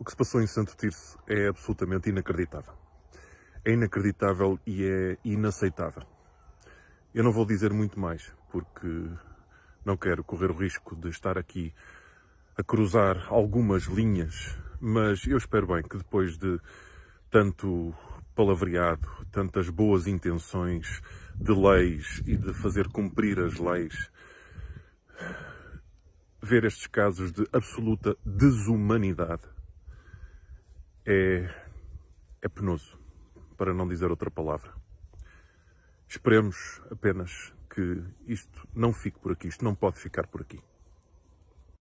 O que se passou em Santo Tirso é absolutamente inacreditável. É inacreditável e é inaceitável. Eu não vou dizer muito mais, porque não quero correr o risco de estar aqui a cruzar algumas linhas, mas eu espero bem que depois de tanto palavreado, tantas boas intenções de leis e de fazer cumprir as leis, ver estes casos de absoluta desumanidade é, é penoso, para não dizer outra palavra. Esperemos apenas que isto não fique por aqui, isto não pode ficar por aqui.